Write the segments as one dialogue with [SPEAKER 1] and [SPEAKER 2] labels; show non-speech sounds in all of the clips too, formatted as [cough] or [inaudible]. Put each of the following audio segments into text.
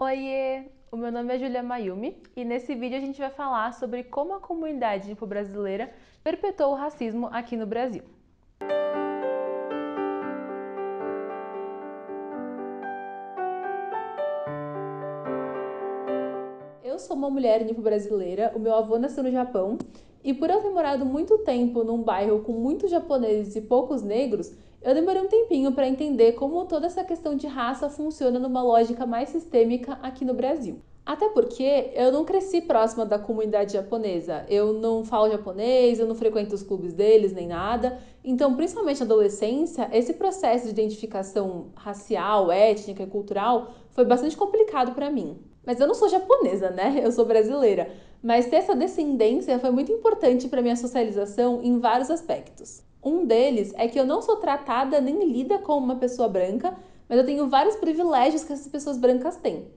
[SPEAKER 1] Oiê! O meu nome é Julia Mayumi e nesse vídeo a gente vai falar sobre como a comunidade nipo-brasileira perpetuou o racismo aqui no Brasil. Eu sou uma mulher nipo-brasileira, o meu avô nasceu no Japão e por eu ter morado muito tempo num bairro com muitos japoneses e poucos negros, eu demorei um tempinho para entender como toda essa questão de raça funciona numa lógica mais sistêmica aqui no Brasil. Até porque eu não cresci próxima da comunidade japonesa. Eu não falo japonês, eu não frequento os clubes deles nem nada. Então, principalmente na adolescência, esse processo de identificação racial, étnica e cultural foi bastante complicado para mim. Mas eu não sou japonesa, né? Eu sou brasileira. Mas ter essa descendência foi muito importante para minha socialização em vários aspectos. Um deles é que eu não sou tratada nem lida como uma pessoa branca, mas eu tenho vários privilégios que essas pessoas brancas têm.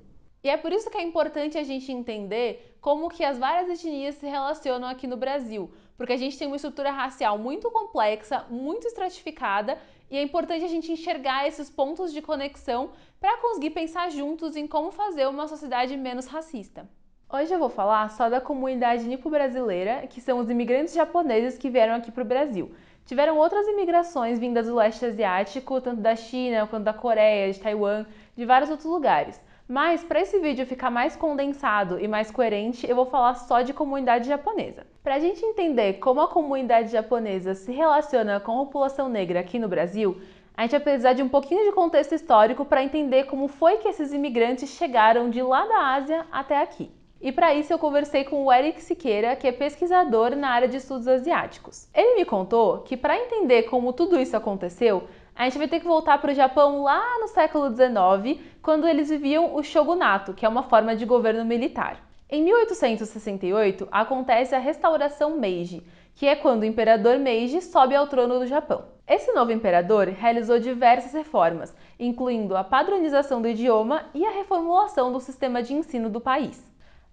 [SPEAKER 1] E é por isso que é importante a gente entender como que as várias etnias se relacionam aqui no Brasil, porque a gente tem uma estrutura racial muito complexa, muito estratificada, e é importante a gente enxergar esses pontos de conexão para conseguir pensar juntos em como fazer uma sociedade menos racista. Hoje eu vou falar só da comunidade nipo-brasileira, que são os imigrantes japoneses que vieram aqui para o Brasil. Tiveram outras imigrações vindas do leste asiático, tanto da China quanto da Coreia, de Taiwan, de vários outros lugares. Mas para esse vídeo ficar mais condensado e mais coerente, eu vou falar só de comunidade japonesa. Para a gente entender como a comunidade japonesa se relaciona com a população negra aqui no Brasil, a gente vai precisar de um pouquinho de contexto histórico para entender como foi que esses imigrantes chegaram de lá da Ásia até aqui. E para isso eu conversei com o Eric Siqueira, que é pesquisador na área de estudos asiáticos. Ele me contou que para entender como tudo isso aconteceu, a gente vai ter que voltar para o Japão lá no século XIX, quando eles viviam o shogunato, que é uma forma de governo militar. Em 1868 acontece a restauração Meiji, que é quando o imperador Meiji sobe ao trono do Japão. Esse novo imperador realizou diversas reformas, incluindo a padronização do idioma e a reformulação do sistema de ensino do país.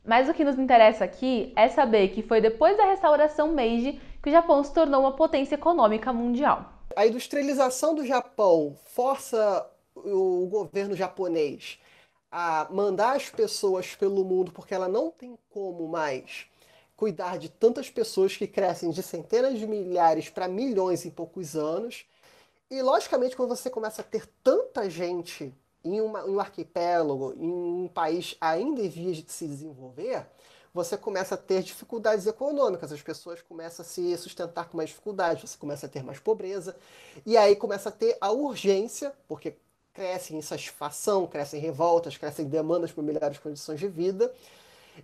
[SPEAKER 1] Mas o que nos interessa aqui é saber que foi depois da restauração Meiji que o Japão se tornou uma potência econômica mundial.
[SPEAKER 2] A industrialização do Japão força o governo japonês a mandar as pessoas pelo mundo porque ela não tem como mais cuidar de tantas pessoas que crescem de centenas de milhares para milhões em poucos anos. E logicamente quando você começa a ter tanta gente em, uma, em um arquipélago, em um país ainda em vias de se desenvolver, você começa a ter dificuldades econômicas, as pessoas começam a se sustentar com mais dificuldades, você começa a ter mais pobreza, e aí começa a ter a urgência, porque crescem insatisfação, crescem revoltas, crescem demandas por melhores condições de vida.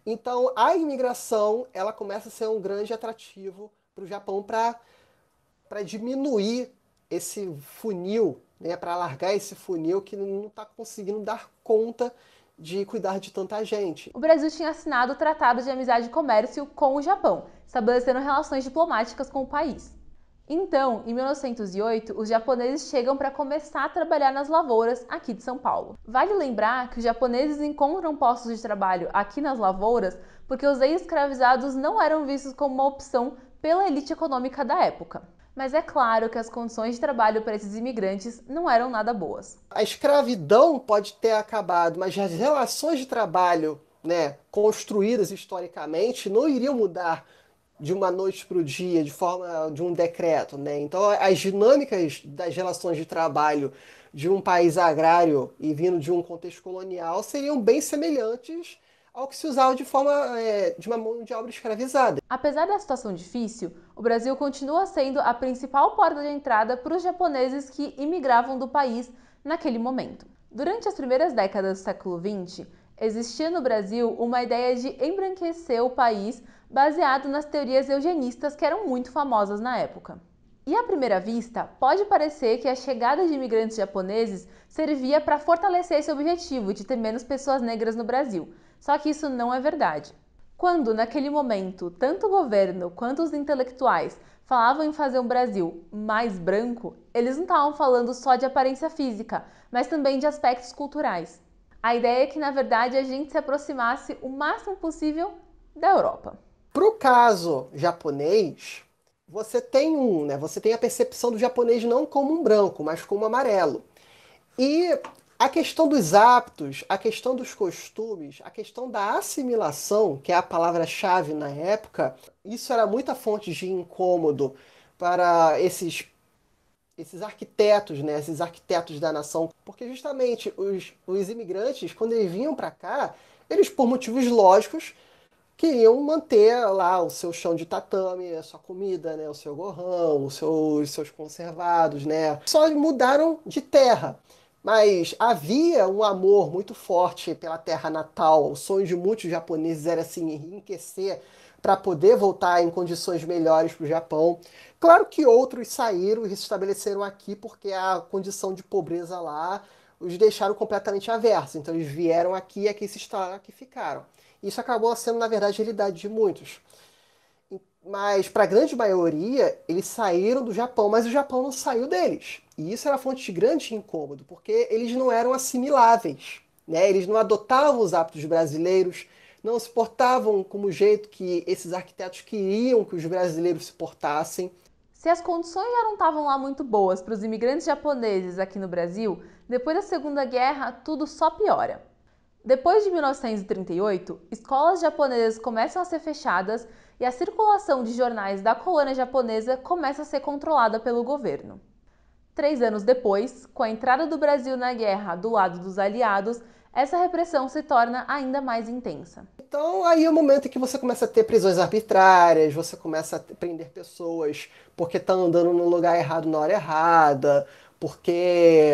[SPEAKER 2] Então, a imigração, ela começa a ser um grande atrativo para o Japão para diminuir esse funil né, para alargar esse funil que não está conseguindo dar conta de cuidar de tanta gente. O
[SPEAKER 1] Brasil tinha assinado o Tratado de Amizade e Comércio com o Japão, estabelecendo relações diplomáticas com o país. Então, em 1908, os japoneses chegam para começar a trabalhar nas lavouras aqui de São Paulo. Vale lembrar que os japoneses encontram postos de trabalho aqui nas lavouras porque os ex-escravizados não eram vistos como uma opção pela elite econômica da época. Mas é claro que as condições de trabalho para esses imigrantes não eram nada boas.
[SPEAKER 2] A escravidão pode ter acabado, mas as relações de trabalho né, construídas historicamente não iriam mudar de uma noite para o dia, de forma de um decreto. Né? Então, as dinâmicas das relações de trabalho de um país agrário e vindo de um contexto colonial seriam bem semelhantes ao que se usava de forma é, de uma mão de obra escravizada. Apesar da
[SPEAKER 1] situação difícil, o Brasil continua sendo a principal porta de entrada para os japoneses que imigravam do país naquele momento. Durante as primeiras décadas do século XX, existia no Brasil uma ideia de embranquecer o país baseado nas teorias eugenistas que eram muito famosas na época. E à primeira vista, pode parecer que a chegada de imigrantes japoneses servia para fortalecer esse objetivo de ter menos pessoas negras no Brasil, só que isso não é verdade. Quando, naquele momento, tanto o governo quanto os intelectuais falavam em fazer um Brasil mais branco, eles não estavam falando só de aparência física, mas também de aspectos culturais. A ideia é que, na verdade, a gente se aproximasse o máximo possível
[SPEAKER 2] da Europa. Para o caso japonês, você tem um, né? Você tem a percepção do japonês não como um branco, mas como um amarelo. E a questão dos hábitos, a questão dos costumes, a questão da assimilação, que é a palavra-chave na época, isso era muita fonte de incômodo para esses esses arquitetos, né, esses arquitetos da nação, porque justamente os, os imigrantes, quando eles vinham para cá, eles por motivos lógicos queriam manter lá o seu chão de tatame, a sua comida, né, o seu gorrão, os seus, os seus conservados, né? Só mudaram de terra. Mas havia um amor muito forte pela terra natal. O sonho de muitos japoneses era assim, enriquecer para poder voltar em condições melhores para o Japão. Claro que outros saíram e se estabeleceram aqui porque a condição de pobreza lá os deixaram completamente aversos. Então eles vieram aqui e aqui se instalaram, aqui ficaram. Isso acabou sendo, na verdade, a realidade de muitos. Mas para a grande maioria, eles saíram do Japão, mas o Japão não saiu deles. E isso era fonte de grande incômodo, porque eles não eram assimiláveis, né? eles não adotavam os hábitos brasileiros, não se portavam como o jeito que esses arquitetos queriam que os brasileiros se portassem. Se as condições já não estavam lá muito boas para os imigrantes
[SPEAKER 1] japoneses aqui no Brasil, depois da Segunda Guerra tudo só piora. Depois de 1938, escolas japonesas começam a ser fechadas e a circulação de jornais da colônia japonesa começa a ser controlada pelo governo. Três anos depois, com a entrada do Brasil na guerra do lado dos aliados, essa repressão se torna ainda mais intensa.
[SPEAKER 2] Então, aí é o momento em que você começa a ter prisões arbitrárias, você começa a prender pessoas porque estão tá andando no lugar errado na hora errada, porque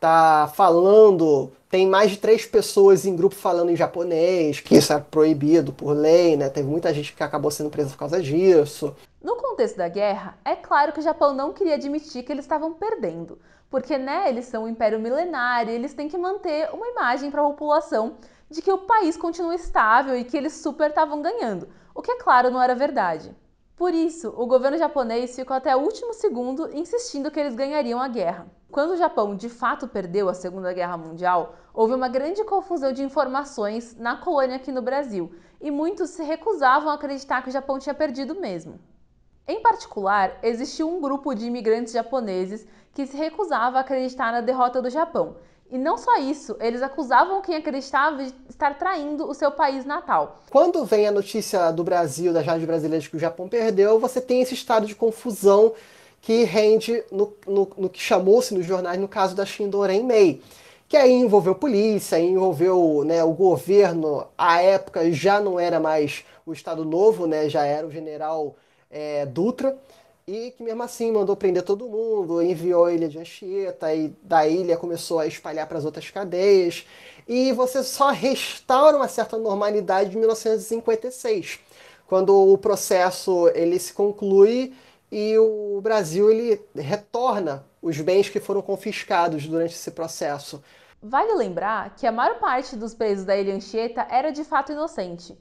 [SPEAKER 2] tá falando, tem mais de três pessoas em grupo falando em japonês, que isso é proibido por lei, né? Teve muita gente que acabou sendo presa por causa disso.
[SPEAKER 1] No contexto da guerra, é claro que o Japão não queria admitir que eles estavam perdendo, porque né, eles são um império milenário, eles têm que manter uma imagem para a população de que o país continua estável e que eles super estavam ganhando, o que é claro não era verdade. Por isso, o governo japonês ficou até o último segundo insistindo que eles ganhariam a guerra. Quando o Japão de fato perdeu a Segunda Guerra Mundial, houve uma grande confusão de informações na colônia aqui no Brasil, e muitos se recusavam a acreditar que o Japão tinha perdido mesmo. Em particular, existiu um grupo de imigrantes japoneses que se recusava a acreditar na derrota do Japão. E não só isso, eles acusavam quem acreditava de
[SPEAKER 2] estar traindo o seu país natal. Quando vem a notícia do Brasil, das rádios brasileiras que o Japão perdeu, você tem esse estado de confusão que rende no, no, no que chamou-se nos jornais, no caso da Shindoren Mei que aí envolveu polícia, envolveu né, o governo, à época já não era mais o Estado Novo, né, já era o general é, Dutra, e que mesmo assim mandou prender todo mundo, enviou a ilha de Anchieta, e da ilha começou a espalhar para as outras cadeias. E você só restaura uma certa normalidade em 1956, quando o processo ele se conclui e o Brasil ele retorna os bens que foram confiscados durante esse processo.
[SPEAKER 1] Vale lembrar que a maior parte dos presos da Ilha Anchieta era de fato inocente,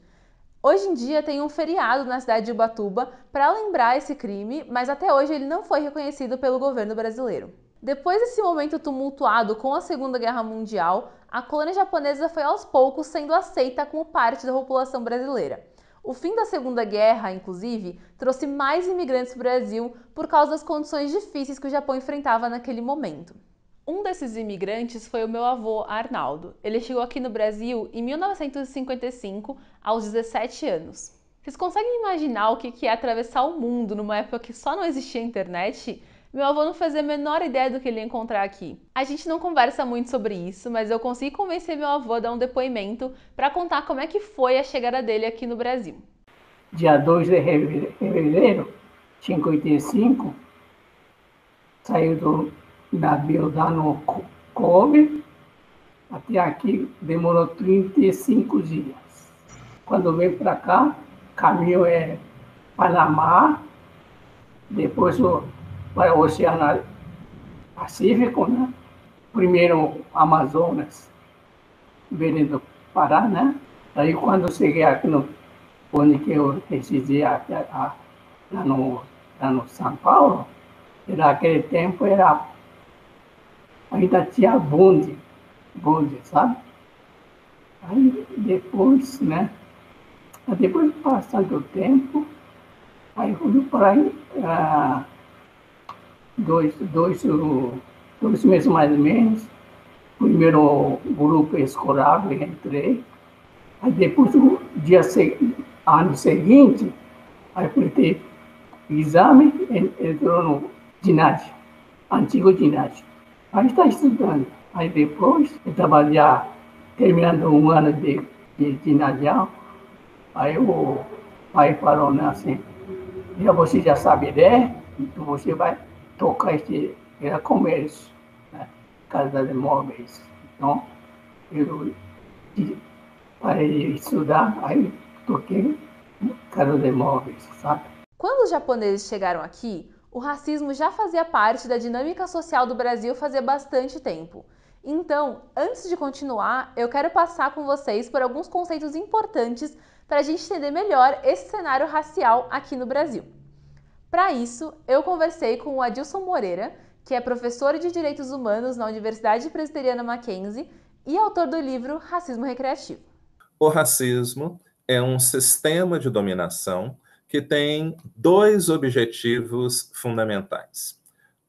[SPEAKER 1] Hoje em dia tem um feriado na cidade de Ubatuba para lembrar esse crime, mas até hoje ele não foi reconhecido pelo governo brasileiro. Depois desse momento tumultuado com a Segunda Guerra Mundial, a colônia japonesa foi aos poucos sendo aceita como parte da população brasileira. O fim da Segunda Guerra, inclusive, trouxe mais imigrantes para o Brasil por causa das condições difíceis que o Japão enfrentava naquele momento. Um desses imigrantes foi o meu avô, Arnaldo. Ele chegou aqui no Brasil em 1955, aos 17 anos. Vocês conseguem imaginar o que é atravessar o mundo numa época que só não existia internet? Meu avô não fazia a menor ideia do que ele ia encontrar aqui. A gente não conversa muito sobre isso, mas eu consegui convencer meu avô a dar um depoimento para contar como é que foi a chegada dele aqui no Brasil.
[SPEAKER 3] Dia 2 de fevereiro, 55, saiu do da Beuda no até aqui demorou 35 dias. Quando vem para cá, caminho é Panamá, depois para o Oceano Pacífico, né? primeiro Amazonas, vindo do Pará, né? Aí quando cheguei aqui no onde que eu residi até, a, lá, no, lá no São Paulo, naquele tempo era Aí ainda tinha bonde, bonde, sabe? Aí depois, né? Depois de passar do tempo, aí fui para ah, dois, dois, dois meses mais ou menos, primeiro grupo escolar eu entrei, aí depois do dia ano seguinte, aí fui ter exame entrou no ginásio, antigo ginásio. Aí está estudando. Aí depois eu trabalhar, terminando um ano de, de aí o pai falou né, assim, já você já sabe ler, né? então você vai tocar este era comércio, né, casa de móveis. Então, eu parei de estudar, aí toquei casa de móveis, sabe?
[SPEAKER 1] Quando os japoneses chegaram aqui, o racismo já fazia parte da dinâmica social do Brasil fazia bastante tempo. Então, antes de continuar, eu quero passar com vocês por alguns conceitos importantes para a gente entender melhor esse cenário racial aqui no Brasil. Para isso, eu conversei com o Adilson Moreira, que é professor de Direitos Humanos na Universidade Presbiteriana Mackenzie e autor do livro Racismo Recreativo.
[SPEAKER 4] O racismo é um sistema de dominação que tem dois objetivos fundamentais.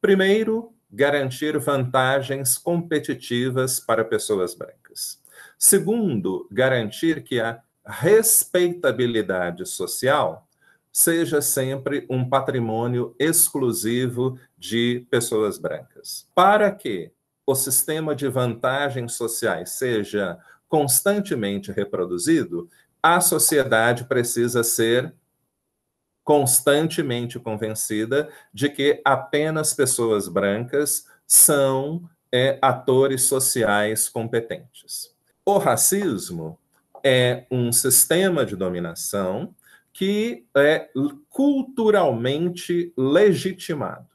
[SPEAKER 4] Primeiro, garantir vantagens competitivas para pessoas brancas. Segundo, garantir que a respeitabilidade social seja sempre um patrimônio exclusivo de pessoas brancas. Para que o sistema de vantagens sociais seja constantemente reproduzido, a sociedade precisa ser constantemente convencida de que apenas pessoas brancas são é, atores sociais competentes. O racismo é um sistema de dominação que é culturalmente legitimado.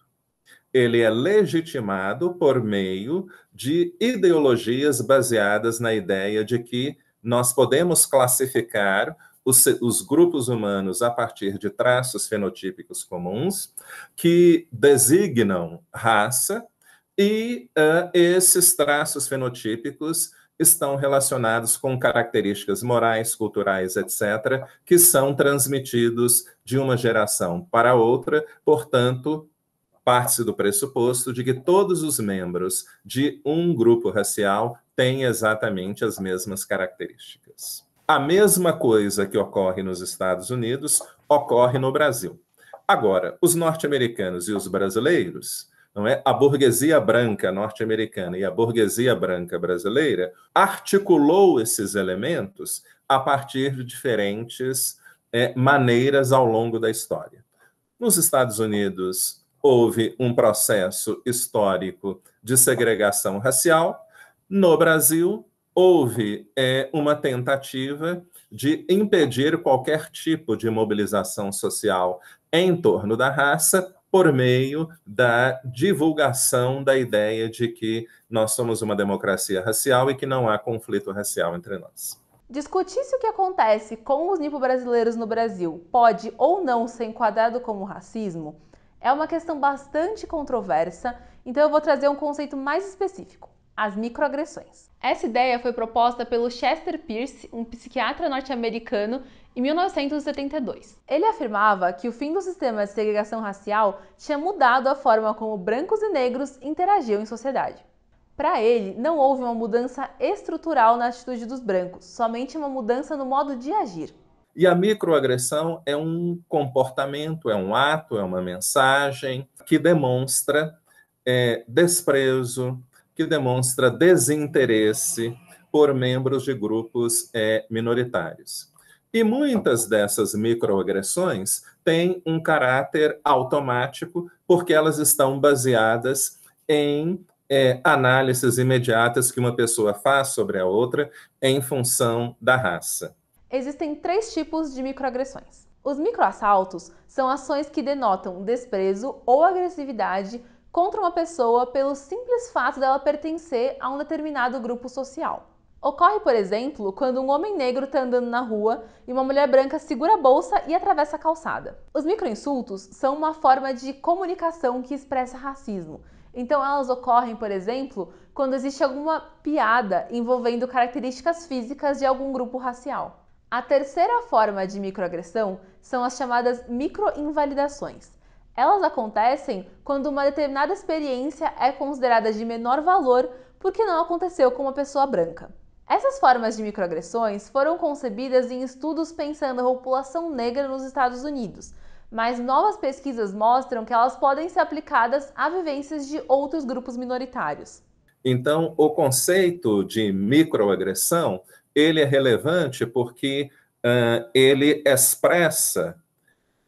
[SPEAKER 4] Ele é legitimado por meio de ideologias baseadas na ideia de que nós podemos classificar os, os grupos humanos a partir de traços fenotípicos comuns que designam raça, e uh, esses traços fenotípicos estão relacionados com características morais, culturais, etc., que são transmitidos de uma geração para outra, portanto, parte-se do pressuposto de que todos os membros de um grupo racial têm exatamente as mesmas características. A mesma coisa que ocorre nos Estados Unidos ocorre no Brasil. Agora, os norte-americanos e os brasileiros, não é? A burguesia branca norte-americana e a burguesia branca brasileira articulou esses elementos a partir de diferentes é, maneiras ao longo da história. Nos Estados Unidos houve um processo histórico de segregação racial. No Brasil, houve é, uma tentativa de impedir qualquer tipo de mobilização social em torno da raça por meio da divulgação da ideia de que nós somos uma democracia racial e que não há conflito racial entre nós.
[SPEAKER 1] Discutir se o que acontece com os nipo-brasileiros no Brasil pode ou não ser enquadrado como racismo é uma questão bastante controversa, então eu vou trazer um conceito mais específico as microagressões. Essa ideia foi proposta pelo Chester Pierce, um psiquiatra norte-americano, em 1972. Ele afirmava que o fim do sistema de segregação racial tinha mudado a forma como brancos e negros interagiam em sociedade. Para ele, não houve uma mudança estrutural na atitude dos brancos, somente uma mudança no modo de agir.
[SPEAKER 4] E a microagressão é um comportamento, é um ato, é uma mensagem que demonstra é, desprezo, que demonstra desinteresse por membros de grupos é, minoritários. E muitas dessas microagressões têm um caráter automático, porque elas estão baseadas em é, análises imediatas que uma pessoa faz sobre a outra em função da raça.
[SPEAKER 1] Existem três tipos de microagressões. Os microassaltos são ações que denotam desprezo ou agressividade contra uma pessoa pelo simples fato dela pertencer a um determinado grupo social. Ocorre, por exemplo, quando um homem negro está andando na rua e uma mulher branca segura a bolsa e atravessa a calçada. Os microinsultos são uma forma de comunicação que expressa racismo. Então, elas ocorrem, por exemplo, quando existe alguma piada envolvendo características físicas de algum grupo racial. A terceira forma de microagressão são as chamadas microinvalidações. Elas acontecem quando uma determinada experiência é considerada de menor valor porque não aconteceu com uma pessoa branca. Essas formas de microagressões foram concebidas em estudos pensando a população negra nos Estados Unidos, mas novas pesquisas mostram que elas podem ser aplicadas a vivências de outros grupos minoritários.
[SPEAKER 4] Então, o conceito de microagressão ele é relevante porque uh, ele expressa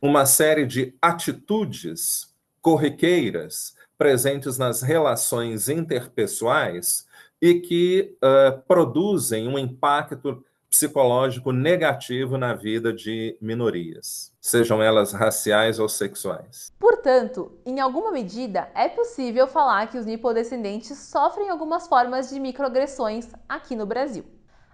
[SPEAKER 4] uma série de atitudes corriqueiras presentes nas relações interpessoais e que uh, produzem um impacto psicológico negativo na vida de minorias, sejam elas raciais ou sexuais.
[SPEAKER 1] Portanto, em alguma medida, é possível falar que os nipodescendentes sofrem algumas formas de microagressões aqui no Brasil.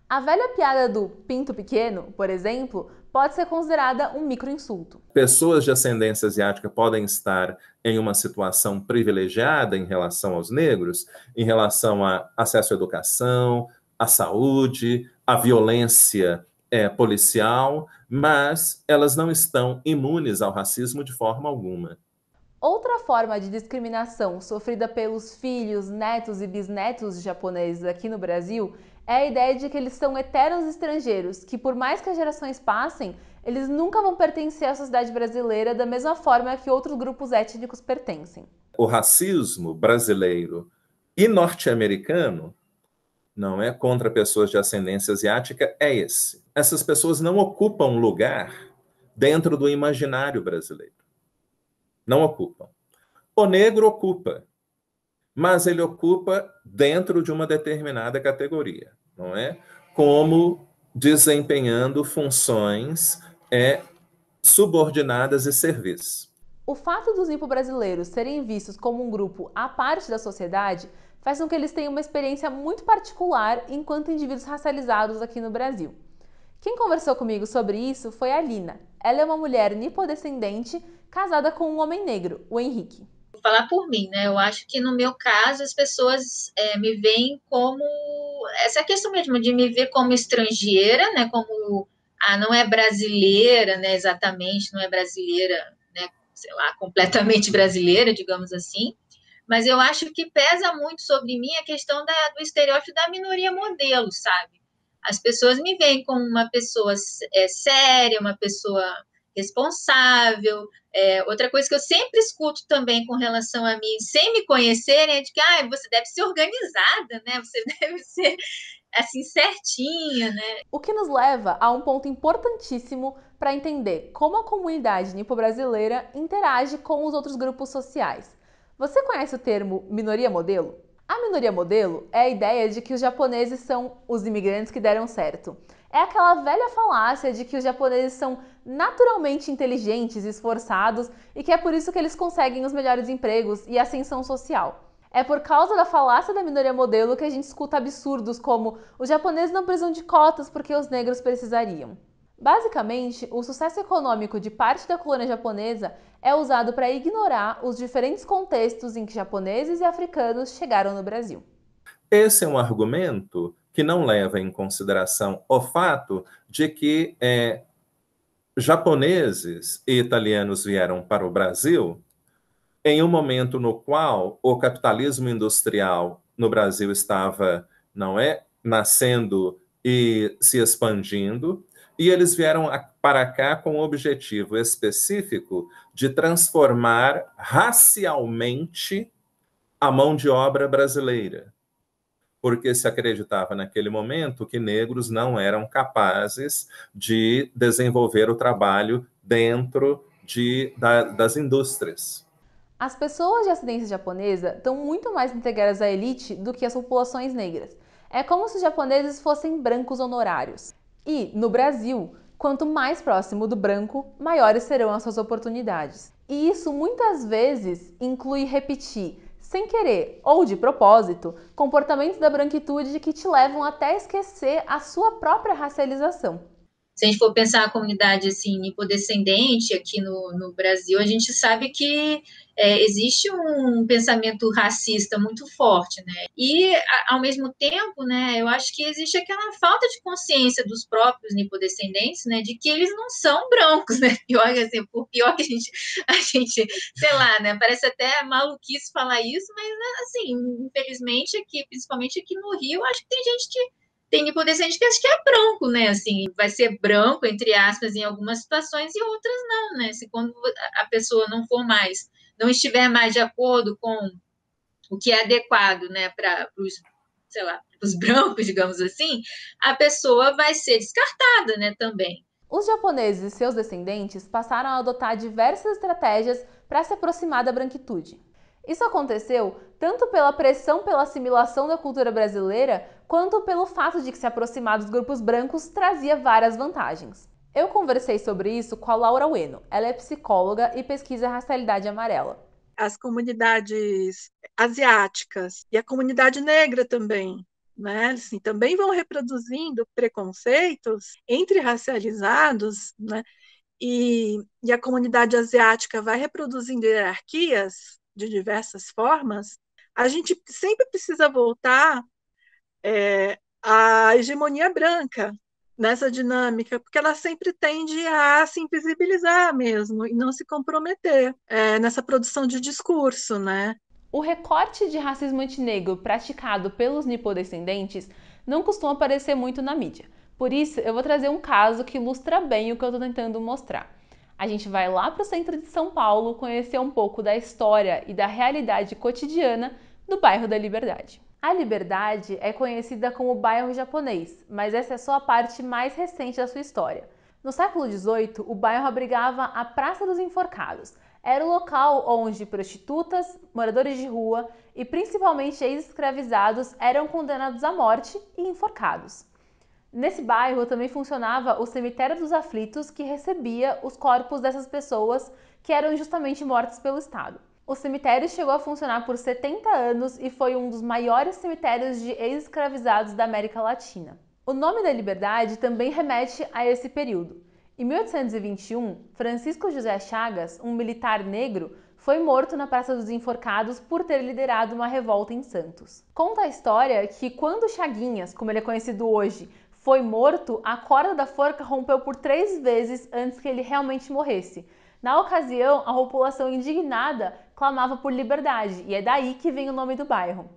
[SPEAKER 1] A velha piada do pinto pequeno, por exemplo, pode ser considerada um microinsulto.
[SPEAKER 4] Pessoas de ascendência asiática podem estar em uma situação privilegiada em relação aos negros, em relação a acesso à educação, à saúde, à violência é, policial, mas elas não estão imunes ao racismo de forma alguma.
[SPEAKER 1] Outra forma de discriminação sofrida pelos filhos, netos e bisnetos de japoneses aqui no Brasil é a ideia de que eles são eternos estrangeiros, que por mais que as gerações passem, eles nunca vão pertencer à sociedade brasileira da mesma forma que outros grupos étnicos pertencem.
[SPEAKER 4] O racismo brasileiro e norte-americano não é contra pessoas de ascendência asiática, é esse. Essas pessoas não ocupam lugar dentro do imaginário brasileiro. Não ocupam. O negro ocupa mas ele ocupa dentro de uma determinada categoria, não é? Como desempenhando funções é, subordinadas e serviços.
[SPEAKER 1] O fato dos nipo-brasileiros serem vistos como um grupo à parte da sociedade faz com que eles tenham uma experiência muito particular enquanto indivíduos racializados aqui no Brasil. Quem conversou comigo sobre isso foi a Lina. Ela é uma mulher nipodescendente
[SPEAKER 5] casada com um homem negro, o Henrique vou falar por mim, né? Eu acho que no meu caso as pessoas é, me veem como essa questão mesmo de me ver como estrangeira, né? Como ah, não é brasileira, né? Exatamente, não é brasileira, né? Sei lá, completamente [laughs] brasileira, digamos assim. Mas eu acho que pesa muito sobre mim a questão da, do estereótipo da minoria modelo, sabe? As pessoas me veem como uma pessoa é, séria, uma pessoa responsável. É, outra coisa que eu sempre escuto também com relação a mim, sem me conhecerem, é de que ah, você deve ser organizada, né? Você [laughs] deve ser assim certinha, né? O que nos
[SPEAKER 1] leva a um ponto importantíssimo para entender como a comunidade nipo-brasileira interage com os outros grupos sociais. Você conhece o termo minoria modelo? A minoria modelo é a ideia de que os japoneses são os imigrantes que deram certo. É aquela velha falácia de que os japoneses são naturalmente inteligentes, esforçados e que é por isso que eles conseguem os melhores empregos e ascensão social. É por causa da falácia da minoria modelo que a gente escuta absurdos como os japoneses não precisam de cotas porque os negros precisariam. Basicamente, o sucesso econômico de parte da colônia japonesa é usado para ignorar os diferentes contextos em que japoneses e africanos chegaram no Brasil.
[SPEAKER 4] Esse é um argumento que não leva em consideração o fato de que é, japoneses e italianos vieram para o Brasil em um momento no qual o capitalismo industrial no Brasil estava, não é, nascendo e se expandindo, e eles vieram para cá com o objetivo específico de transformar racialmente a mão de obra brasileira porque se acreditava naquele momento que negros não eram capazes de desenvolver o trabalho dentro de, da, das indústrias.
[SPEAKER 1] As pessoas de ascendência japonesa estão muito mais integradas à elite do que as populações negras. É como se os japoneses fossem brancos honorários. E, no Brasil, quanto mais próximo do branco, maiores serão as suas oportunidades. E isso muitas vezes inclui repetir sem querer ou de propósito, comportamentos da branquitude que te levam até esquecer a sua própria racialização.
[SPEAKER 5] Se a gente for pensar a comunidade assim, nipodescendente aqui no, no Brasil, a gente sabe que é, existe um pensamento racista muito forte, né? E a, ao mesmo tempo, né, eu acho que existe aquela falta de consciência dos próprios nipodescendentes, né, de que eles não são brancos, [laughs] né? Pior assim, por pior que a gente, a gente, sei lá, né? Parece até maluquice falar isso, mas né, assim, infelizmente aqui, principalmente aqui no Rio, acho que tem gente que tem nipodescendente que acho que é branco, né? Assim, vai ser branco, entre aspas, em algumas situações e outras não, né? Se quando a pessoa não for mais não estiver mais de acordo com o que é adequado né, para os sei lá, os [laughs] brancos, digamos assim, a pessoa vai ser descartada, né, também. Os
[SPEAKER 1] japoneses e seus descendentes passaram a adotar diversas estratégias para se aproximar da branquitude. Isso aconteceu tanto pela pressão pela assimilação da cultura brasileira, quanto pelo fato de que se aproximar dos grupos brancos trazia várias vantagens. Eu conversei sobre isso com a Laura Ueno. Ela é psicóloga e pesquisa racialidade amarela. As comunidades asiáticas e a
[SPEAKER 6] comunidade negra também, né? Assim, também vão reproduzindo preconceitos entre racializados, né? E, e a comunidade asiática vai reproduzindo hierarquias de diversas formas. A gente sempre precisa voltar é, à hegemonia branca, nessa dinâmica, porque ela sempre tende a se invisibilizar mesmo e não se comprometer
[SPEAKER 1] é, nessa produção de discurso, né? O recorte de racismo antinegro praticado pelos nipodescendentes não costuma aparecer muito na mídia. Por isso, eu vou trazer um caso que ilustra bem o que eu estou tentando mostrar. A gente vai lá para o centro de São Paulo conhecer um pouco da história e da realidade cotidiana do bairro da Liberdade. A Liberdade é conhecida como bairro japonês, mas essa é só a parte mais recente da sua história. No século XVIII, o bairro abrigava a Praça dos Enforcados. Era o local onde prostitutas, moradores de rua e principalmente ex-escravizados eram condenados à morte e enforcados. Nesse bairro também funcionava o Cemitério dos Aflitos, que recebia os corpos dessas pessoas que eram justamente mortas pelo Estado. O cemitério chegou a funcionar por 70 anos e foi um dos maiores cemitérios de ex-escravizados da América Latina. O nome da Liberdade também remete a esse período. Em 1821, Francisco José Chagas, um militar negro, foi morto na Praça dos Enforcados por ter liderado uma revolta em Santos. Conta a história que quando Chaguinhas, como ele é conhecido hoje, foi morto, a corda da forca rompeu por três vezes antes que ele realmente morresse. Na ocasião, a população indignada clamava por liberdade, e é daí que vem o nome do bairro.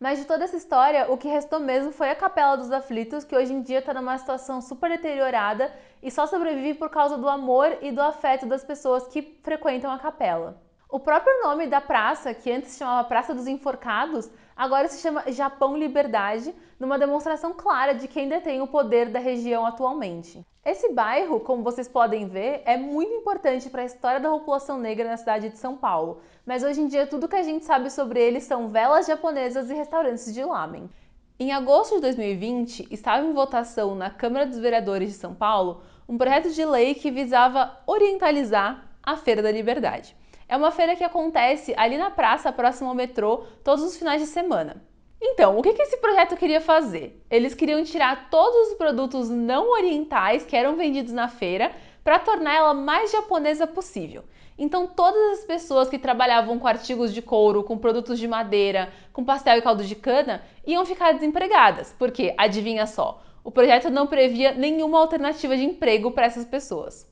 [SPEAKER 1] Mas de toda essa história, o que restou mesmo foi a Capela dos Aflitos, que hoje em dia está numa situação super deteriorada e só sobrevive por causa do amor e do afeto das pessoas que frequentam a capela. O próprio nome da praça, que antes se chamava Praça dos Enforcados, agora se chama Japão Liberdade, numa demonstração clara de quem detém o poder da região atualmente. Esse bairro, como vocês podem ver, é muito importante para a história da população negra na cidade de São Paulo, mas hoje em dia tudo que a gente sabe sobre ele são velas japonesas e restaurantes de lamen. Em agosto de 2020, estava em votação na Câmara dos Vereadores de São Paulo um projeto de lei que visava orientalizar a Feira da Liberdade. É uma feira que acontece ali na praça, próximo ao metrô, todos os finais de semana. Então, o que, que esse projeto queria fazer? Eles queriam tirar todos os produtos não orientais que eram vendidos na feira para tornar ela mais japonesa possível. Então, todas as pessoas que trabalhavam com artigos de couro, com produtos de madeira, com pastel e caldo de cana, iam ficar desempregadas, porque, adivinha só, o projeto não previa nenhuma alternativa de emprego para essas pessoas.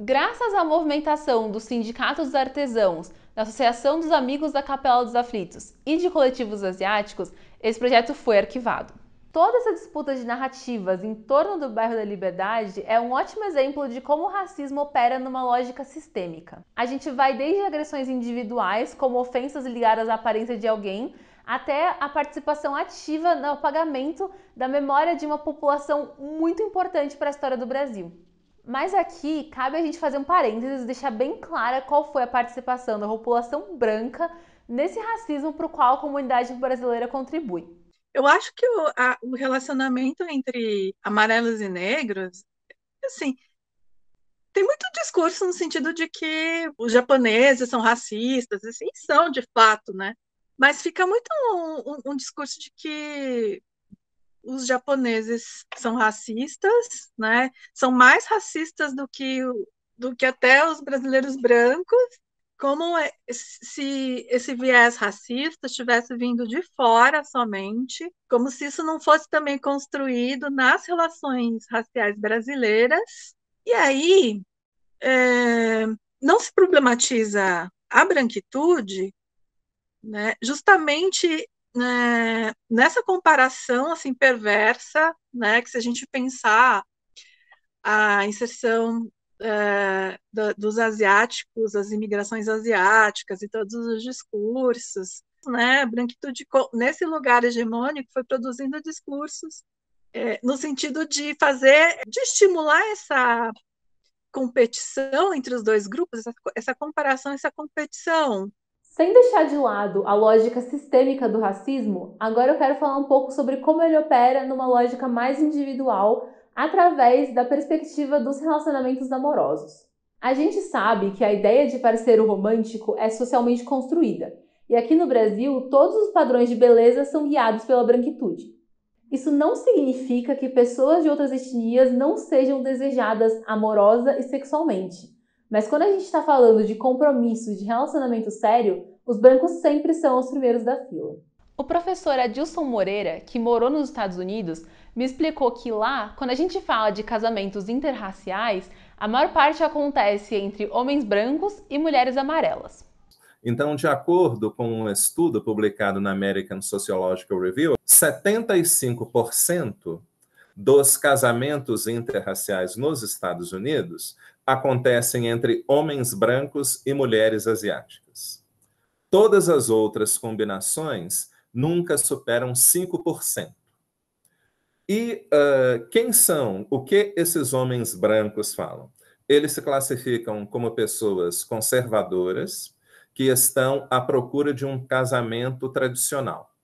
[SPEAKER 1] Graças à movimentação dos sindicatos dos artesãos, da Associação dos Amigos da Capela dos Aflitos e de coletivos asiáticos, esse projeto foi arquivado. Toda essa disputa de narrativas em torno do bairro da Liberdade é um ótimo exemplo de como o racismo opera numa lógica sistêmica. A gente vai desde agressões individuais, como ofensas ligadas à aparência de alguém, até a participação ativa no apagamento da memória de uma população muito importante para a história do Brasil. Mas aqui cabe a gente fazer um parênteses e deixar bem clara qual foi a participação da população branca nesse racismo para o qual a comunidade brasileira contribui.
[SPEAKER 6] Eu acho que o, a, o relacionamento entre amarelos e negros, assim, tem muito discurso no sentido de que os japoneses são racistas, assim, são de fato, né? Mas fica muito um, um, um discurso de que os japoneses são racistas, né? São mais racistas do que do que até os brasileiros brancos. Como é, se esse viés racista estivesse vindo de fora somente, como se isso não fosse também construído nas relações raciais brasileiras. E aí é, não se problematiza a branquitude, né? Justamente é, nessa comparação assim perversa, né, que se a gente pensar a inserção é, do, dos asiáticos, as imigrações asiáticas e todos os discursos, né, branquitude nesse lugar hegemônico foi produzindo discursos é, no sentido de fazer, de
[SPEAKER 1] estimular essa competição entre os dois grupos, essa, essa comparação, essa competição sem deixar de lado a lógica sistêmica do racismo, agora eu quero falar um pouco sobre como ele opera numa lógica mais individual através da perspectiva dos relacionamentos amorosos. A gente sabe que a ideia de parceiro romântico é socialmente construída, e aqui no Brasil todos os padrões de beleza são guiados pela branquitude. Isso não significa que pessoas de outras etnias não sejam desejadas amorosa e sexualmente. Mas quando a gente está falando de compromissos de relacionamento sério, os bancos sempre são os primeiros da fila. O professor Adilson Moreira, que morou nos Estados Unidos, me explicou que lá, quando a gente fala de casamentos interraciais, a maior parte acontece entre homens brancos e mulheres amarelas.
[SPEAKER 4] Então, de acordo com um estudo publicado na American Sociological Review, 75% dos casamentos interraciais nos Estados Unidos acontecem entre homens brancos e mulheres asiáticas. Todas as outras combinações nunca superam 5%. E uh, quem são? O que esses homens brancos falam? Eles se classificam como pessoas conservadoras que estão à procura de um casamento tradicional.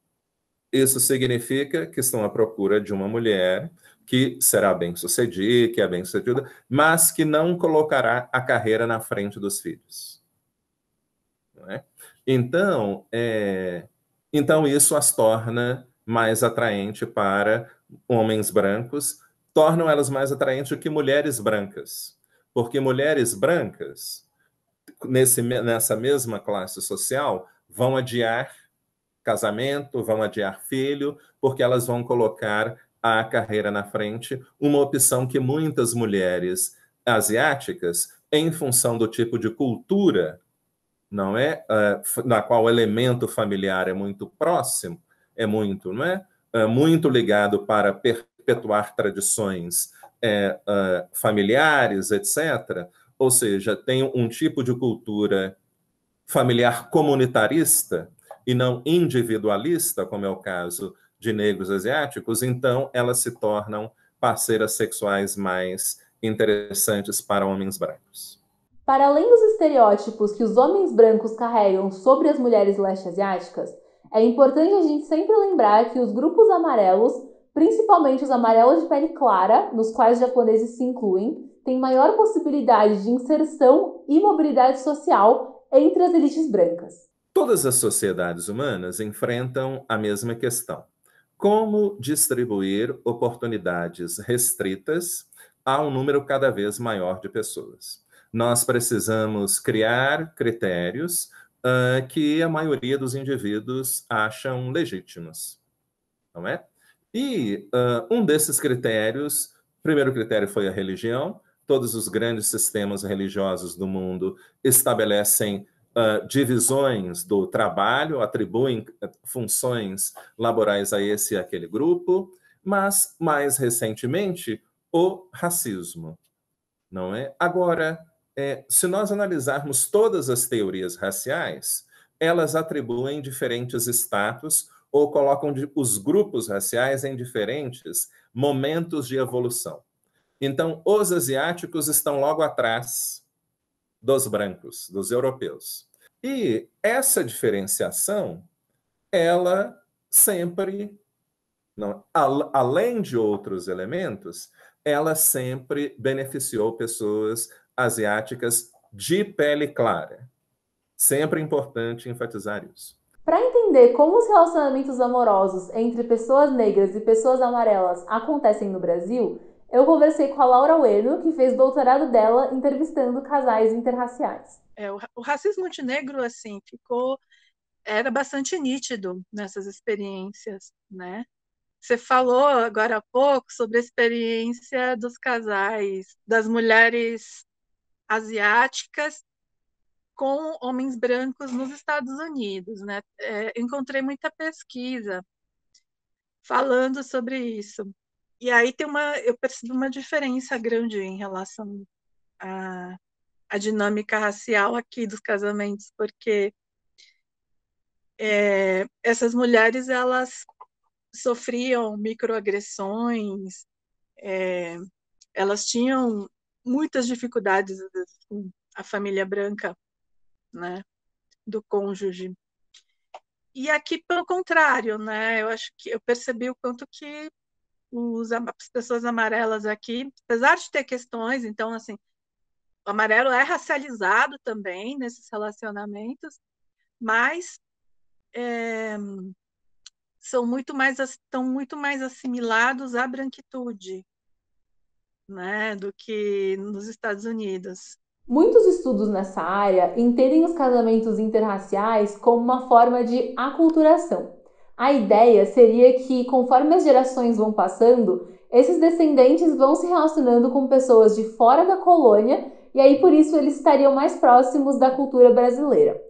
[SPEAKER 4] Isso significa que estão à procura de uma mulher que será bem-sucedida, que é bem-sucedida, mas que não colocará a carreira na frente dos filhos. É? Então, é, então isso as torna mais atraente para homens brancos, tornam elas mais atraentes do que mulheres brancas, porque mulheres brancas nesse, nessa mesma classe social vão adiar casamento, vão adiar filho, porque elas vão colocar a carreira na frente, uma opção que muitas mulheres asiáticas, em função do tipo de cultura, não é, uh, na qual o elemento familiar é muito próximo, é muito, não é, uh, muito ligado para perpetuar tradições uh, familiares, etc. Ou seja, tem um tipo de cultura familiar comunitarista e não individualista, como é o caso de negros asiáticos, então elas se tornam parceiras sexuais mais interessantes para homens brancos.
[SPEAKER 1] Para além dos estereótipos que os homens brancos carregam sobre as mulheres leste asiáticas, é importante a gente sempre lembrar que os grupos amarelos, principalmente os amarelos de pele clara, nos quais os japoneses se incluem, têm maior possibilidade de inserção e mobilidade social entre as elites brancas.
[SPEAKER 4] Todas as sociedades humanas enfrentam a mesma questão como distribuir oportunidades restritas a um número cada vez maior de pessoas. Nós precisamos criar critérios uh, que a maioria dos indivíduos acham legítimos, não é? E uh, um desses critérios, primeiro critério foi a religião. Todos os grandes sistemas religiosos do mundo estabelecem uh, divisões do trabalho, atribuem funções laborais a esse e aquele grupo, mas, mais recentemente, o racismo. Não é? Agora, é, se nós analisarmos todas as teorias raciais, elas atribuem diferentes status ou colocam os grupos raciais em diferentes momentos de evolução. Então, os asiáticos estão logo atrás dos brancos, dos europeus. E essa diferenciação, ela sempre, não, al, além de outros elementos, ela sempre beneficiou pessoas asiáticas de pele clara. Sempre importante enfatizar isso.
[SPEAKER 1] Para entender como os relacionamentos amorosos entre pessoas negras e pessoas amarelas acontecem no Brasil, eu conversei com a Laura Ueno, que fez doutorado dela entrevistando casais interraciais. É, o, o racismo
[SPEAKER 6] antinegro, assim, ficou... Era bastante nítido nessas experiências, né? Você falou agora há pouco sobre a experiência dos casais, das mulheres asiáticas com homens brancos nos Estados Unidos, né? É, encontrei muita pesquisa falando sobre isso. E aí tem uma, eu percebo uma diferença grande em relação à, dinâmica racial aqui dos casamentos, porque é, essas mulheres elas sofriam microagressões, é, elas tinham muitas dificuldades com a família branca, né, do cônjuge. E aqui pelo contrário, né, eu acho que eu percebi o quanto que os, as pessoas amarelas aqui, apesar de ter questões, então, assim, o amarelo é racializado também nesses relacionamentos, mas é, são muito mais estão muito mais assimilados à branquitude, né, do que nos Estados Unidos.
[SPEAKER 1] Muitos estudos nessa área entendem os casamentos interraciais como uma forma de aculturação, a ideia seria que, conforme as gerações vão passando, esses descendentes vão se relacionando com pessoas de fora da colônia e aí por isso eles estariam mais próximos da cultura brasileira.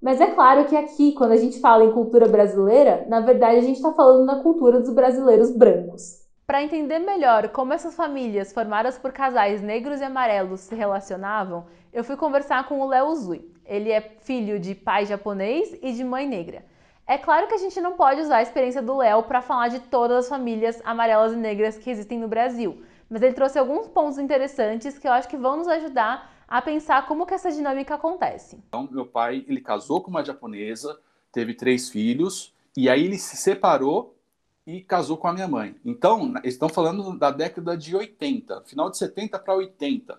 [SPEAKER 1] Mas é claro que aqui, quando a gente fala em cultura brasileira, na verdade a gente está falando na cultura dos brasileiros brancos. Para entender melhor como essas famílias formadas por casais negros e amarelos se relacionavam, eu fui conversar com o Léo Zui. Ele é filho de pai japonês e de mãe negra. É claro que a gente não pode usar a experiência do Léo para falar de todas as famílias amarelas e negras que existem no Brasil, mas ele trouxe alguns pontos interessantes que eu acho que vão nos ajudar a pensar como que essa dinâmica acontece.
[SPEAKER 7] Então, meu pai, ele casou com uma japonesa, teve três filhos, e aí ele se separou e casou com a minha mãe. Então, eles estão falando da década de 80, final de 70 para 80.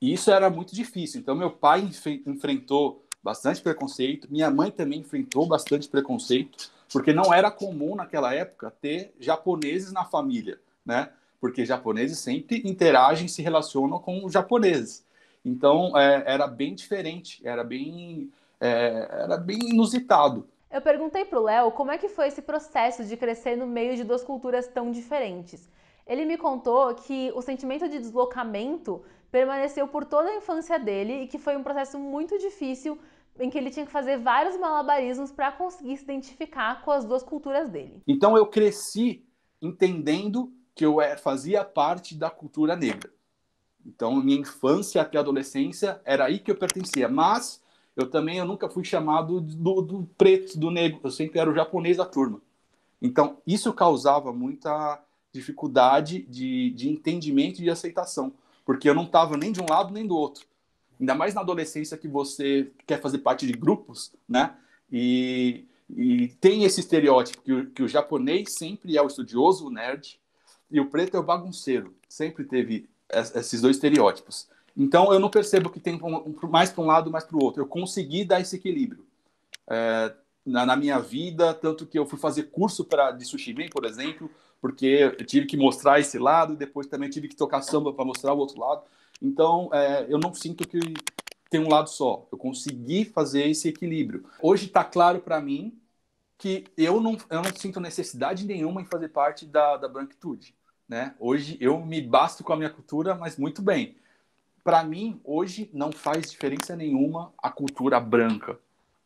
[SPEAKER 7] E isso era muito difícil. Então, meu pai enf enfrentou bastante preconceito. Minha mãe também enfrentou bastante preconceito, porque não era comum naquela época ter japoneses na família, né? Porque japoneses sempre interagem, se relacionam com japoneses. Então é, era bem diferente, era bem, é, era bem inusitado.
[SPEAKER 1] Eu perguntei para o Léo como é que foi esse processo de crescer no meio de duas culturas tão diferentes. Ele me contou que o sentimento de deslocamento permaneceu por toda a infância dele e que foi um processo muito difícil em que ele tinha que fazer vários malabarismos para conseguir se identificar com as duas culturas dele.
[SPEAKER 7] Então eu cresci entendendo que eu é, fazia parte da cultura negra. Então minha infância até a adolescência era aí que eu pertencia, mas eu também eu nunca fui chamado do, do preto, do negro, eu sempre era o japonês da turma. Então isso causava muita dificuldade de, de entendimento e de aceitação, porque eu não estava nem de um lado nem do outro ainda mais na adolescência que você quer fazer parte de grupos, né? E, e tem esse estereótipo que o, que o japonês sempre é o estudioso, o nerd, e o preto é o bagunceiro. Sempre teve esses dois estereótipos. Então eu não percebo que tem mais para um lado, mais para o outro. Eu consegui dar esse equilíbrio. É, na, na, minha vida, tanto que eu fui fazer curso pra, de sushi bem, por exemplo, porque eu tive que mostrar esse lado, e depois também tive que tocar samba para mostrar o outro lado. Então, é, eu não sinto que tem um lado só. Eu consegui fazer esse equilíbrio. Hoje está claro para mim que eu não, eu não sinto necessidade nenhuma em fazer parte da, da branquitude. Né? Hoje eu me basto com a minha cultura, mas muito bem. Para mim, hoje não faz diferença nenhuma a cultura branca.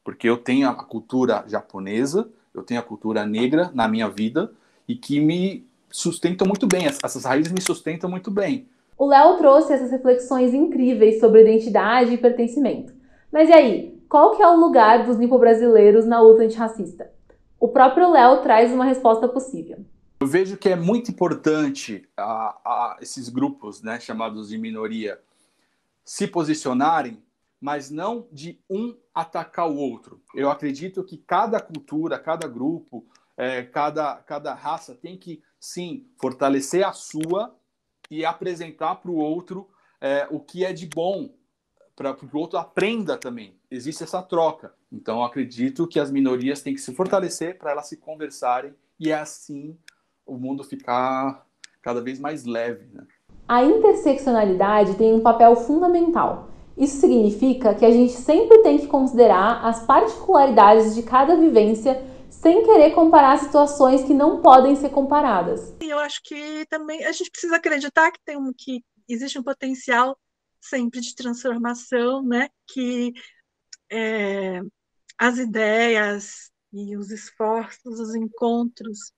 [SPEAKER 7] Porque eu tenho a cultura japonesa, eu tenho a cultura negra na minha vida e que me sustentam muito bem, essas raízes me sustentam muito bem.
[SPEAKER 1] O Léo trouxe essas reflexões incríveis sobre identidade e pertencimento. Mas e aí, qual que é o lugar dos nipo-brasileiros na luta antirracista? O próprio Léo traz uma resposta possível.
[SPEAKER 7] Eu vejo que é muito importante a, a esses grupos, né, chamados de minoria, se posicionarem, mas não de um atacar o outro. Eu acredito que cada cultura, cada grupo, é, cada, cada raça tem que, sim, fortalecer a sua e apresentar para o outro é, o que é de bom, para que o outro aprenda também. Existe essa troca. Então, eu acredito que as minorias têm que se fortalecer para elas se conversarem e é assim o mundo ficar cada vez mais leve. Né?
[SPEAKER 1] A interseccionalidade tem um papel fundamental isso significa que a gente sempre tem que considerar as particularidades de cada vivência sem querer comparar situações que não podem ser comparadas. E eu acho que
[SPEAKER 6] também a gente precisa acreditar que tem um que existe um potencial sempre de transformação, né? Que é, as ideias e os esforços, os encontros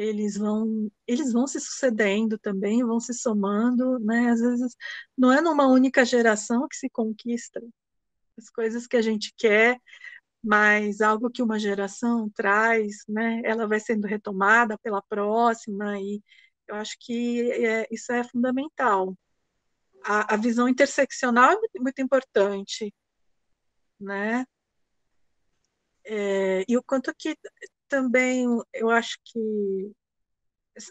[SPEAKER 6] eles vão eles vão se sucedendo também, vão se somando, né? Às vezes não é numa única geração que se conquista as coisas que a gente quer, mas algo que uma geração traz, né? Ela vai sendo retomada pela próxima e eu acho que é, isso é fundamental. A, a visão interseccional é muito, muito importante, né? É, e o quanto que também, eu acho que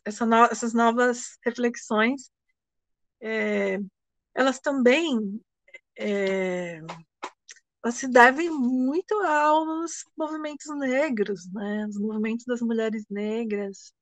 [SPEAKER 6] essa no, essas novas reflexões, é, elas também é, elas se devem muito aos movimentos negros, né? Os movimentos das mulheres negras.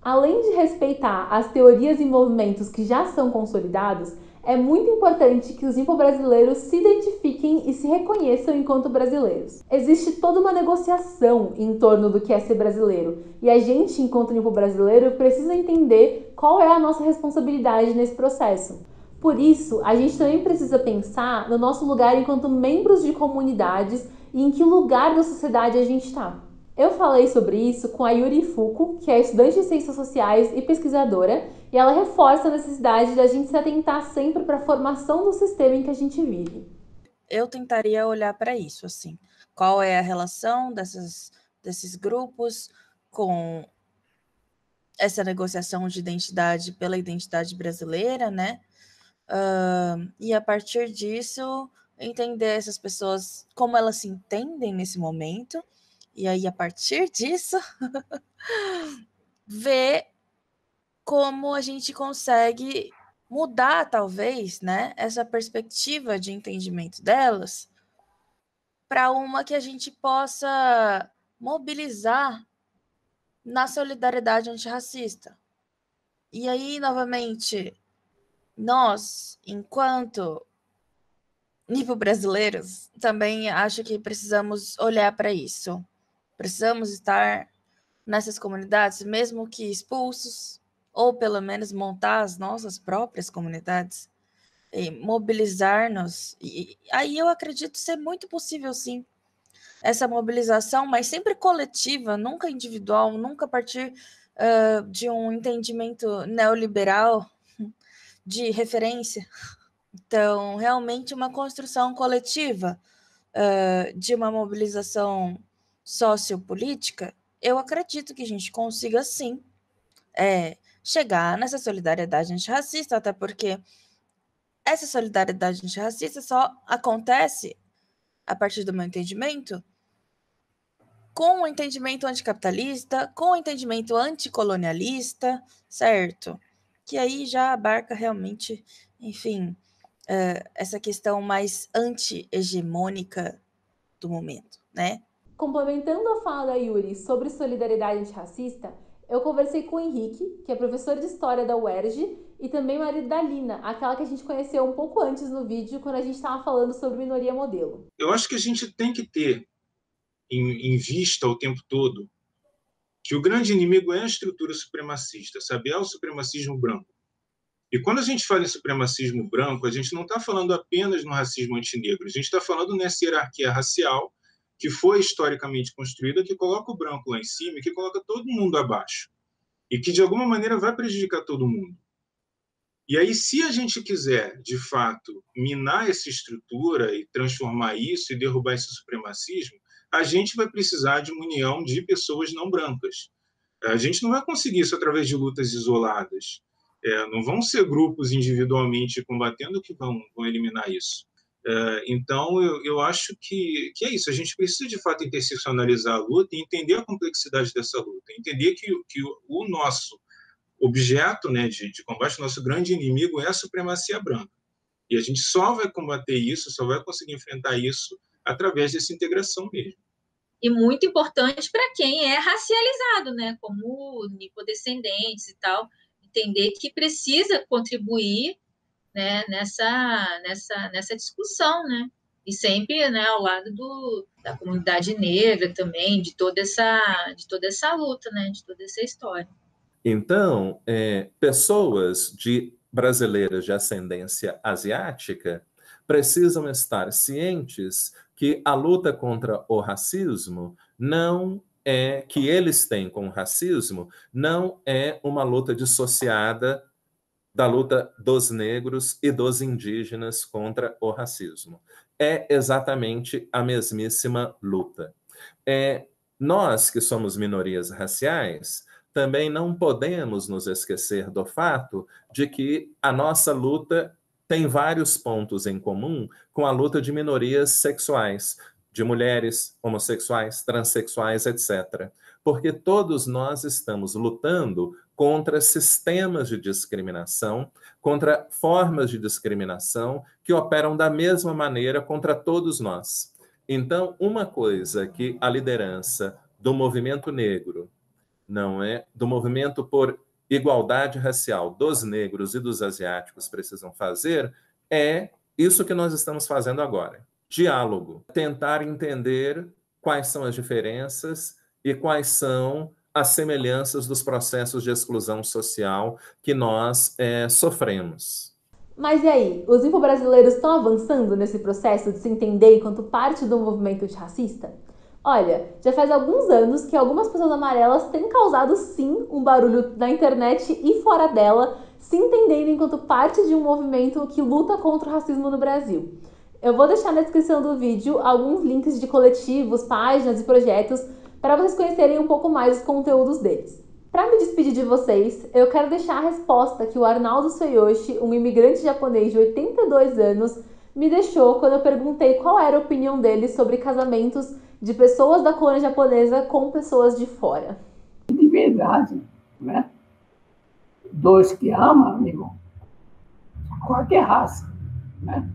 [SPEAKER 1] Além de respeitar as teorias e movimentos que já são consolidados, é muito importante que os impo-brasileiros se identifiquem e se reconheçam enquanto brasileiros. Existe toda uma negociação em torno do que é ser brasileiro, e a gente, enquanto impo-brasileiro, precisa entender qual é a nossa responsabilidade nesse processo. Por isso, a gente também precisa pensar no nosso lugar enquanto membros de comunidades e em que lugar da sociedade a gente está. Eu falei sobre isso com a Yuri Fuko, que é estudante de Ciências Sociais e pesquisadora, e ela reforça a necessidade da gente se atentar sempre para a formação do sistema em que a gente vive.
[SPEAKER 8] Eu tentaria olhar para isso, assim. Qual é a relação dessas, desses grupos com essa negociação de identidade pela identidade brasileira, né? Uh, e a partir disso, entender essas pessoas, como elas se entendem nesse momento, e aí a partir disso, [laughs] ver como a gente consegue mudar, talvez, né, essa perspectiva de entendimento delas para uma que a gente possa mobilizar na solidariedade antirracista. E aí, novamente, nós, enquanto nível brasileiros, também acho que precisamos olhar para isso. Precisamos estar nessas comunidades, mesmo que expulsos, ou pelo menos montar as nossas próprias comunidades, mobilizar-nos. E aí eu acredito ser muito possível, sim, essa mobilização, mas sempre coletiva, nunca individual, nunca a partir uh, de um entendimento neoliberal [laughs] de referência. Então, realmente uma construção coletiva uh, de uma mobilização sociopolítica, eu acredito que a gente consiga sim é, chegar nessa solidariedade antirracista, até porque essa solidariedade antirracista só acontece, a partir do meu entendimento, com o entendimento anticapitalista, com o entendimento anticolonialista, certo? Que aí já abarca realmente, enfim, eh, essa questão mais anti-hegemônica do momento, né?
[SPEAKER 1] Complementando a fala da Yuri sobre solidariedade antirracista, eu conversei com o Henrique, que é professor de história da UERJ, e também marido da Lina, aquela que a gente conheceu um pouco antes no vídeo, quando a gente estava falando sobre minoria modelo.
[SPEAKER 9] Eu acho que a gente tem que ter em, em vista o tempo todo que o grande inimigo é a estrutura supremacista, sabe? É o supremacismo branco. E quando a gente fala em supremacismo branco, a gente não está falando apenas no racismo antinegro, a gente está falando nessa hierarquia racial que foi historicamente construída, que coloca o branco lá em cima e que coloca todo mundo abaixo. E que, de alguma maneira, vai prejudicar todo mundo. E aí, se a gente quiser, de fato, minar essa estrutura e transformar isso e derrubar esse supremacismo, a gente vai precisar de uma união de pessoas não brancas. A gente não vai conseguir isso através de lutas isoladas. É, não vão ser grupos individualmente combatendo que vão, vão eliminar isso. É, então, eu, eu acho que, que é isso. A gente precisa, de fato, interseccionalizar a luta e entender a complexidade dessa luta, entender que, que o, nosso objeto né, de, de combate, nosso grande inimigo é a supremacia branca. E a gente só vai combater isso, só vai conseguir enfrentar isso através dessa integração
[SPEAKER 5] mesmo. E muito importante para quem é racializado, né? Como nipodescendentes e tal, entender que precisa contribuir né, nessa, nessa, nessa discussão, né? E sempre né, ao lado do, da comunidade negra também, de toda essa, de toda essa luta, né, de toda essa história.
[SPEAKER 4] Então, é, pessoas de brasileiras de ascendência asiática precisam estar cientes que a luta contra o racismo não é que eles têm com o racismo não é uma luta dissociada da luta dos negros e dos indígenas contra o racismo. É exatamente a mesmíssima luta. É, nós, que somos minorias raciais, também não podemos nos esquecer do fato de que a nossa luta tem vários pontos em comum com a luta de minorias sexuais, de mulheres, homossexuais, transexuais, etc. Porque todos nós estamos lutando contra sistemas de discriminação, contra formas de discriminação que operam da mesma maneira contra todos nós. Então, uma coisa que a liderança do movimento negro, não é, do movimento por igualdade racial dos negros e dos asiáticos precisam fazer é isso que nós estamos fazendo agora. Diálogo, tentar entender quais são as diferenças e quais são as semelhanças dos processos de exclusão social que nós é, sofremos.
[SPEAKER 1] Mas e aí, os info-brasileiros estão avançando nesse processo de se entender enquanto parte do movimento antirracista? Olha, já faz alguns anos que algumas pessoas amarelas têm causado sim um barulho na internet e fora dela, se entendendo enquanto parte de um movimento que luta contra o racismo no Brasil. Eu vou deixar na descrição do vídeo alguns links de coletivos, páginas e projetos para vocês conhecerem um pouco mais os conteúdos deles. Para me despedir de vocês, eu quero deixar a resposta que o Arnaldo Soyoshi, um imigrante japonês de 82 anos, me deixou quando eu perguntei qual era a opinião dele sobre casamentos de pessoas da colônia japonesa com pessoas de fora. De verdade,
[SPEAKER 3] né? Dois que amam, amigo,
[SPEAKER 1] qualquer raça,
[SPEAKER 3] né?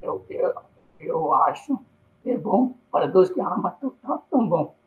[SPEAKER 3] Eu, eu, eu acho que é bom para dois que amam, tá, tá tão bom.